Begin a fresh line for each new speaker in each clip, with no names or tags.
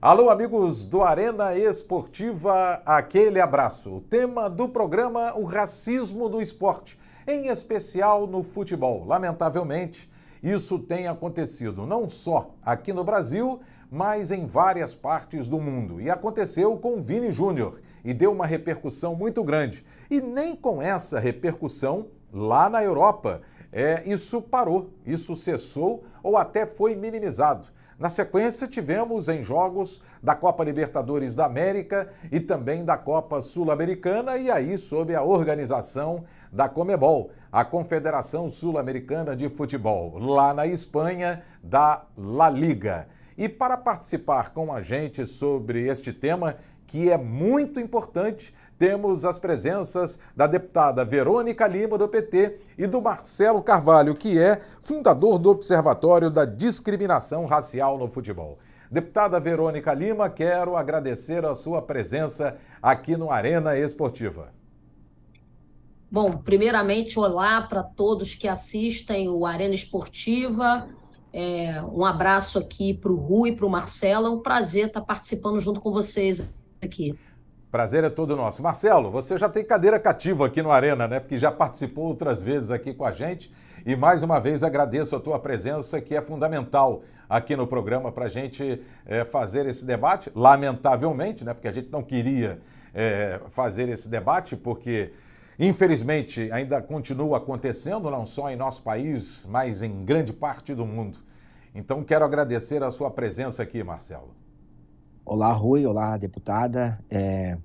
Alô, amigos do Arena Esportiva, aquele abraço. O tema do programa: o racismo do esporte, em especial no futebol. Lamentavelmente, isso tem acontecido não só aqui no Brasil, mas em várias partes do mundo. E aconteceu com Vini Júnior e deu uma repercussão muito grande. E nem com essa repercussão lá na Europa, é, isso parou, isso cessou ou até foi minimizado. Na sequência, tivemos em jogos da Copa Libertadores da América e também da Copa Sul-Americana, e aí sob a organização da Comebol, a Confederação Sul-Americana de Futebol, lá na Espanha, da La Liga. E para participar com a gente sobre este tema, que é muito importante, temos as presenças da deputada Verônica Lima, do PT, e do Marcelo Carvalho, que é fundador do Observatório da Discriminação Racial no Futebol. Deputada Verônica Lima, quero agradecer a sua presença aqui no Arena Esportiva.
Bom, primeiramente, olá para todos que assistem o Arena Esportiva. É, um abraço aqui para o Rui e para o Marcelo. É um prazer estar participando junto com vocês aqui.
Prazer é todo nosso. Marcelo, você já tem cadeira cativa aqui no Arena, né? Porque já participou outras vezes aqui com a gente. E mais uma vez agradeço a tua presença, que é fundamental aqui no programa para a gente é, fazer esse debate. Lamentavelmente, né? Porque a gente não queria é, fazer esse debate, porque infelizmente ainda continua acontecendo, não só em nosso país, mas em grande parte do mundo. Então quero agradecer a sua presença aqui, Marcelo.
Olá, Rui. Olá, deputada. É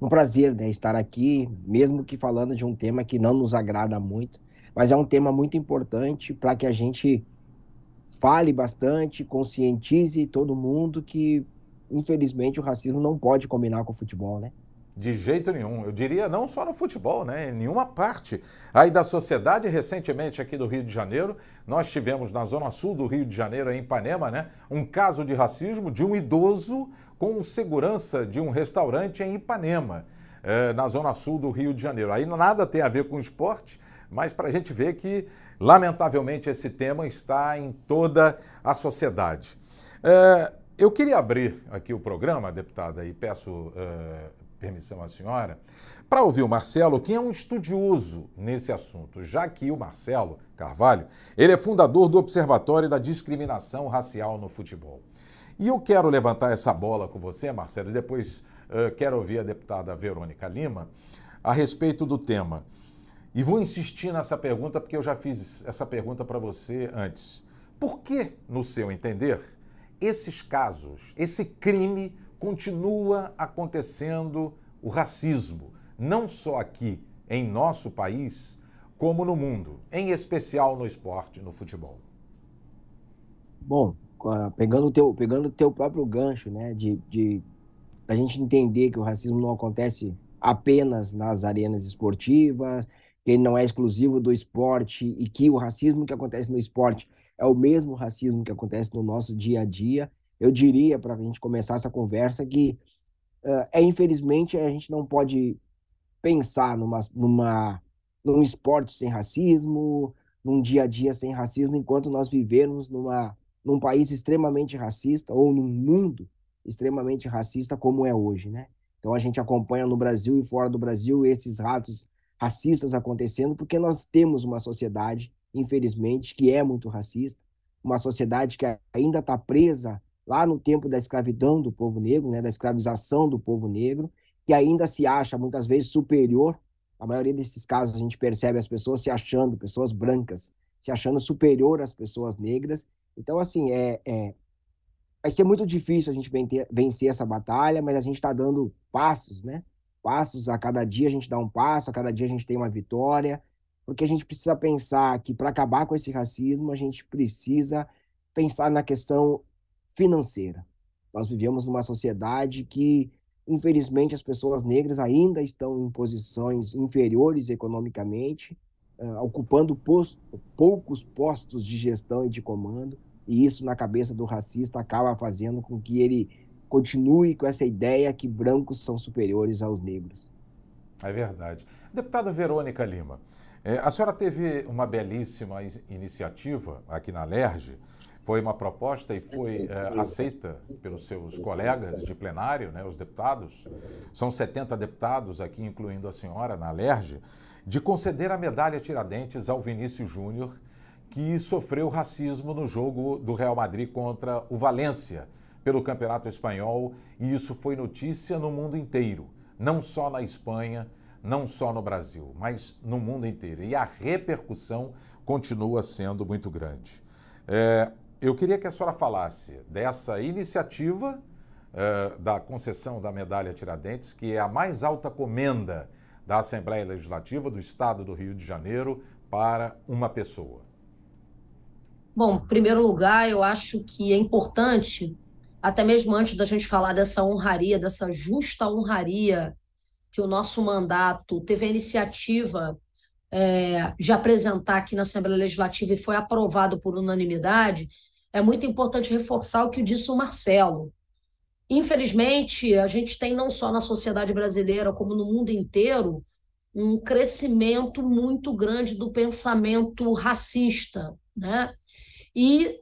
um prazer né, estar aqui, mesmo que falando de um tema que não nos agrada muito, mas é um tema muito importante para que a gente fale bastante, conscientize todo mundo que, infelizmente, o racismo não pode combinar com o futebol,
né? De jeito nenhum. Eu diria não só no futebol, né? Em nenhuma parte aí da sociedade. Recentemente, aqui do Rio de Janeiro, nós tivemos na zona sul do Rio de Janeiro, em Ipanema, né? Um caso de racismo de um idoso com segurança de um restaurante em Ipanema, eh, na zona sul do Rio de Janeiro. Aí nada tem a ver com esporte, mas para a gente ver que, lamentavelmente, esse tema está em toda a sociedade. Eh, eu queria abrir aqui o programa, deputada, e peço eh, permissão à senhora, para ouvir o Marcelo, que é um estudioso nesse assunto, já que o Marcelo Carvalho, ele é fundador do Observatório da Discriminação Racial no Futebol. E eu quero levantar essa bola com você, Marcelo, e depois uh, quero ouvir a deputada Verônica Lima a respeito do tema. E vou insistir nessa pergunta porque eu já fiz essa pergunta para você antes. Por que, no seu entender, esses casos, esse crime continua acontecendo o racismo, não só aqui em nosso país, como no mundo, em especial no esporte, no futebol. Bom,
ah, pegando o teu, pegando teu próprio gancho, né, de, de a gente entender que o racismo não acontece apenas nas arenas esportivas, que ele não é exclusivo do esporte e que o racismo que acontece no esporte é o mesmo racismo que acontece no nosso dia a dia eu diria, para a gente começar essa conversa, que uh, é infelizmente a gente não pode pensar numa, numa, num esporte sem racismo, num dia a dia sem racismo, enquanto nós vivemos numa, num país extremamente racista ou num mundo extremamente racista como é hoje, né? Então a gente acompanha no Brasil e fora do Brasil esses ratos racistas acontecendo, porque nós temos uma sociedade, infelizmente, que é muito racista, uma sociedade que ainda está presa lá no tempo da escravidão do povo negro, né, da escravização do povo negro, que ainda se acha muitas vezes superior. A maioria desses casos a gente percebe as pessoas se achando, pessoas brancas, se achando superior às pessoas negras. Então, assim, é, é vai ser muito difícil a gente vencer essa batalha, mas a gente está dando passos, né? Passos a cada dia a gente dá um passo, a cada dia a gente tem uma vitória, porque a gente precisa pensar que para acabar com esse racismo a gente precisa pensar na questão financeira. Nós vivemos numa sociedade que, infelizmente, as pessoas negras ainda estão em posições inferiores economicamente, uh, ocupando posto, poucos postos de gestão e de comando, e isso, na cabeça do racista, acaba fazendo com que ele continue com essa ideia que brancos são superiores
aos negros. É verdade. Deputada Verônica Lima, eh, a senhora teve uma belíssima iniciativa aqui na LERJ foi uma proposta e foi é, aceita pelos seus colegas de plenário, né, os deputados. São 70 deputados aqui, incluindo a senhora na Alerj, de conceder a medalha Tiradentes ao Vinícius Júnior, que sofreu racismo no jogo do Real Madrid contra o Valência pelo Campeonato Espanhol, e isso foi notícia no mundo inteiro, não só na Espanha, não só no Brasil, mas no mundo inteiro. E a repercussão continua sendo muito grande. É, eu queria que a senhora falasse dessa iniciativa uh, da concessão da medalha Tiradentes, que é a mais alta comenda da Assembleia Legislativa do Estado do Rio de Janeiro para uma pessoa.
Bom, em primeiro lugar, eu acho que é importante, até mesmo antes da gente falar dessa honraria, dessa justa honraria que o nosso mandato teve a iniciativa é, de apresentar aqui na Assembleia Legislativa e foi aprovado por unanimidade, é muito importante reforçar o que disse o Marcelo. Infelizmente, a gente tem não só na sociedade brasileira, como no mundo inteiro, um crescimento muito grande do pensamento racista, né? E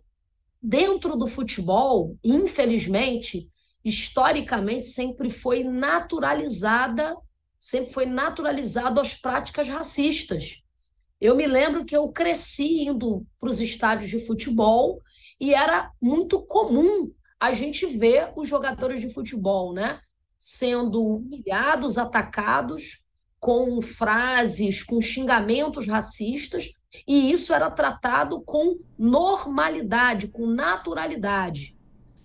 dentro do futebol, infelizmente, historicamente sempre foi naturalizada, sempre foi naturalizado as práticas racistas. Eu me lembro que eu cresci indo para os estádios de futebol e era muito comum a gente ver os jogadores de futebol, né? Sendo humilhados, atacados com frases, com xingamentos racistas, e isso era tratado com normalidade, com naturalidade.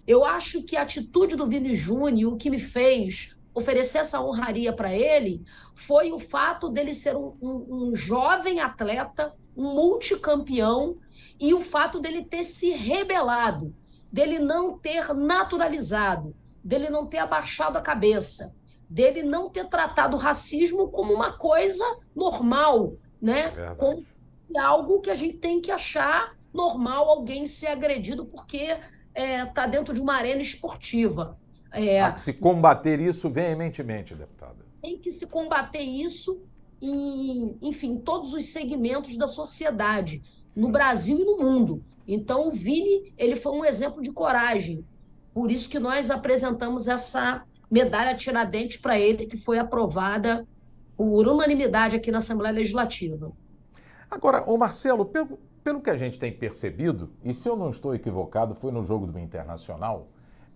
Eu acho que a atitude do Vini Júnior, o que me fez oferecer essa honraria para ele, foi o fato dele ser um, um, um jovem atleta, um multicampeão, e o fato dele ter se rebelado, dele não ter naturalizado, dele não ter abaixado a cabeça, dele não ter tratado o racismo como uma coisa normal, né? É como algo que a gente tem que achar normal alguém ser agredido porque está é, tá dentro de uma arena esportiva. É, Há que
se combater isso veementemente, deputada.
Tem que se combater isso em, enfim, todos os segmentos da sociedade no Brasil e no mundo. Então, o Vini ele foi um exemplo de coragem. Por isso que nós apresentamos essa medalha Tiradentes para ele, que foi aprovada por unanimidade aqui na Assembleia Legislativa.
Agora, o Marcelo, pelo, pelo que a gente tem percebido, e se eu não estou equivocado, foi no jogo do Internacional,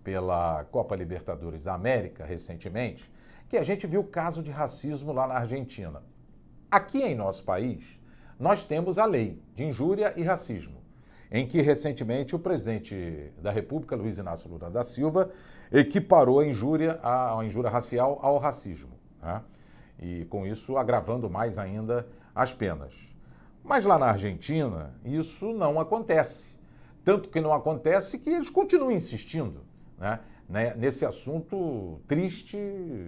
pela Copa Libertadores da América, recentemente, que a gente viu o caso de racismo lá na Argentina. Aqui em nosso país, nós temos a lei de injúria e racismo, em que recentemente o presidente da República, Luiz Inácio Lula da Silva, equiparou a injúria, a, a injúria racial ao racismo. Né? E com isso agravando mais ainda as penas. Mas lá na Argentina, isso não acontece. Tanto que não acontece que eles continuam insistindo né, né? nesse assunto triste,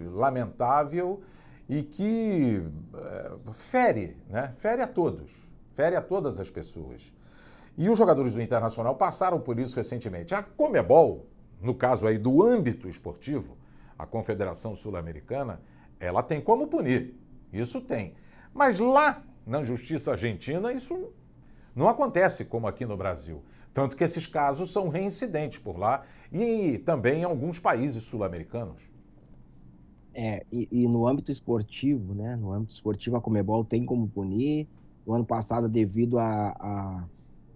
lamentável e que eh, fere, né? Fere a todos, fere a todas as pessoas. E os jogadores do Internacional passaram por isso recentemente. A Comebol, no caso aí do âmbito esportivo, a Confederação Sul-Americana, ela tem como punir. Isso tem. Mas lá na justiça argentina, isso não acontece como aqui no Brasil. Tanto que esses casos são reincidentes por lá e também em alguns países sul-americanos. É, e,
e, no âmbito esportivo, né? No âmbito esportivo, a Comebol tem como punir. No ano passado, devido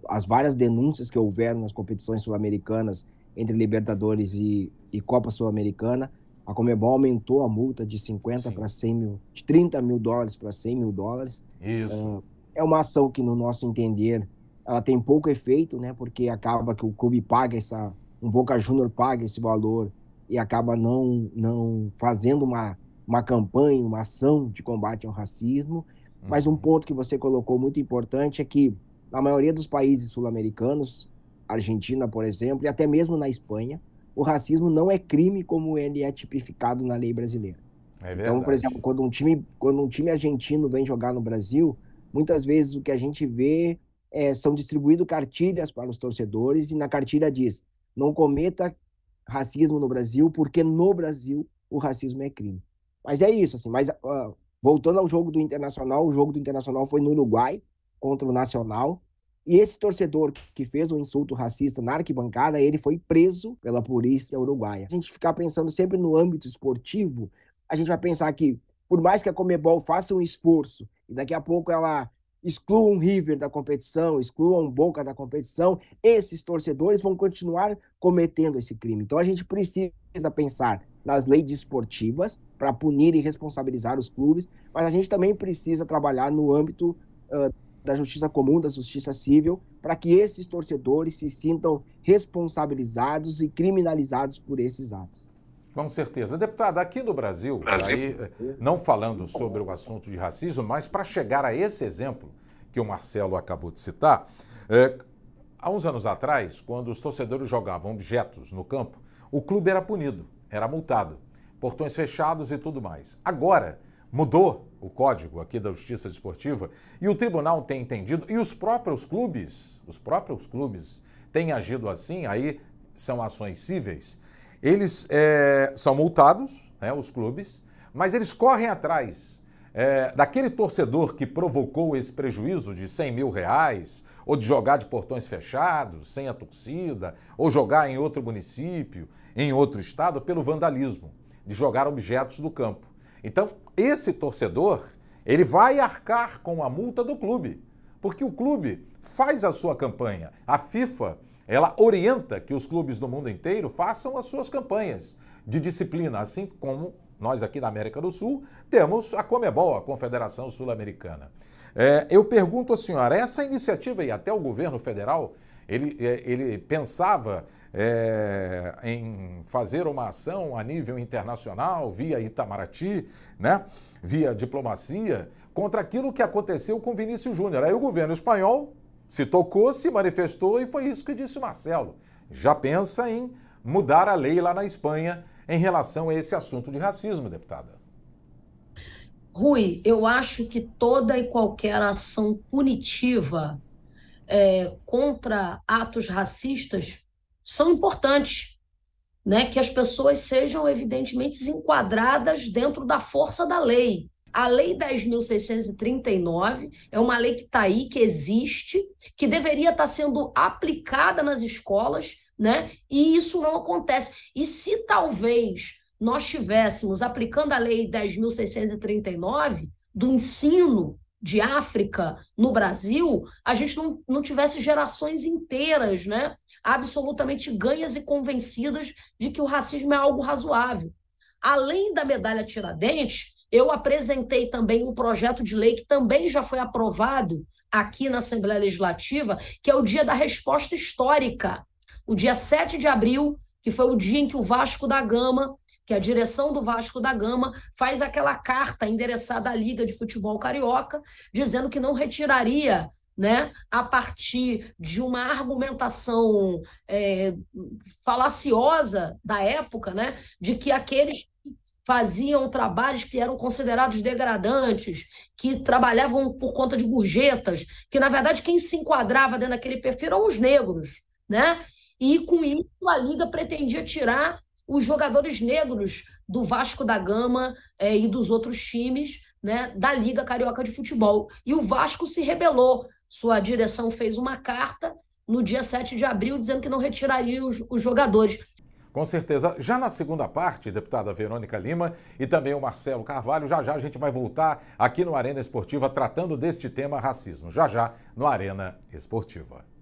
às várias denúncias que houveram nas competições sul-americanas entre Libertadores e, e Copa Sul-Americana, a Comebol aumentou a multa de 50 para 100 mil, de 30 mil dólares para 100 mil dólares. Isso. Ah, é uma ação que, no nosso entender, ela tem pouco efeito, né? Porque acaba que o clube paga essa, um Boca Júnior paga esse valor e acaba não, não fazendo uma, uma campanha, uma ação de combate ao racismo. Mas um uhum. ponto que você colocou muito importante é que, na maioria dos países sul-americanos, Argentina, por exemplo, e até mesmo na Espanha, o racismo não é crime como ele é tipificado na lei brasileira.
É então, por exemplo,
quando um, time, quando um time argentino vem jogar no Brasil, muitas vezes o que a gente vê é, são distribuídos cartilhas para os torcedores e na cartilha diz: não cometa racismo no Brasil, porque no Brasil o racismo é crime. Mas é isso, assim. Mas uh, voltando ao jogo do Internacional, o jogo do Internacional foi no Uruguai contra o Nacional. E esse torcedor que fez um insulto racista na arquibancada, ele foi preso pela polícia uruguaia. A gente ficar pensando sempre no âmbito esportivo, a gente vai pensar que, por mais que a Comebol faça um esforço, e daqui a pouco ela excluam River da competição, excluam Boca da competição, esses torcedores vão continuar cometendo esse crime. Então a gente precisa pensar nas leis esportivas para punir e responsabilizar os clubes, mas a gente também precisa trabalhar no âmbito uh, da justiça comum, da justiça civil, para que esses torcedores se sintam responsabilizados e criminalizados por esses atos.
Com certeza. Deputada, aqui no Brasil, Brasil. Aí, não falando sobre o assunto de racismo, mas para chegar a esse exemplo que o Marcelo acabou de citar, é, há uns anos atrás, quando os torcedores jogavam objetos no campo, o clube era punido, era multado, portões fechados e tudo mais. Agora, mudou o código aqui da Justiça Desportiva e o tribunal tem entendido, e os próprios clubes, os próprios clubes têm agido assim, aí são ações cíveis. Eles é, são multados, né, os clubes, mas eles correm atrás é, daquele torcedor que provocou esse prejuízo de 100 mil reais, ou de jogar de portões fechados, sem a torcida, ou jogar em outro município, em outro estado, pelo vandalismo, de jogar objetos do campo. Então, esse torcedor, ele vai arcar com a multa do clube, porque o clube faz a sua campanha. A FIFA ela orienta que os clubes do mundo inteiro façam as suas campanhas de disciplina, assim como nós aqui na América do Sul temos a Comebol, a Confederação Sul-Americana. É, eu pergunto à senhora, essa iniciativa e até o governo federal, ele, é, ele pensava é, em fazer uma ação a nível internacional, via Itamaraty, né, via diplomacia, contra aquilo que aconteceu com Vinícius Júnior. Aí o governo espanhol se tocou, se manifestou e foi isso que disse o Marcelo. Já pensa em mudar a lei lá na Espanha em relação a esse assunto de racismo, deputada.
Rui, eu acho que toda e qualquer ação punitiva é, contra atos racistas são importantes, né? Que as pessoas sejam evidentemente enquadradas dentro da força da lei. A Lei 10.639 é uma lei que está aí, que existe, que deveria estar tá sendo aplicada nas escolas, né? E isso não acontece. E se talvez nós tivéssemos aplicando a Lei 10.639 do ensino de África no Brasil, a gente não, não tivesse gerações inteiras, né? Absolutamente ganhas e convencidas de que o racismo é algo razoável. Além da medalha Tiradentes, eu apresentei também um projeto de lei que também já foi aprovado aqui na Assembleia Legislativa, que é o dia da resposta histórica. O dia 7 de abril, que foi o dia em que o Vasco da Gama, que a direção do Vasco da Gama, faz aquela carta endereçada à Liga de Futebol Carioca, dizendo que não retiraria né, a partir de uma argumentação é, falaciosa da época, né, de que aqueles que faziam trabalhos que eram considerados degradantes, que trabalhavam por conta de gorjetas, que na verdade quem se enquadrava dentro daquele perfil eram os negros, né? E com isso a liga pretendia tirar os jogadores negros do Vasco da Gama é, e dos outros times, né, da Liga Carioca de Futebol. E o Vasco se rebelou. Sua direção fez uma carta no dia 7 de abril dizendo que não retiraria os, os jogadores.
Com certeza. Já na segunda parte, deputada Verônica Lima e também o Marcelo Carvalho, já já a gente vai voltar aqui no Arena Esportiva tratando deste tema racismo. Já já no Arena Esportiva.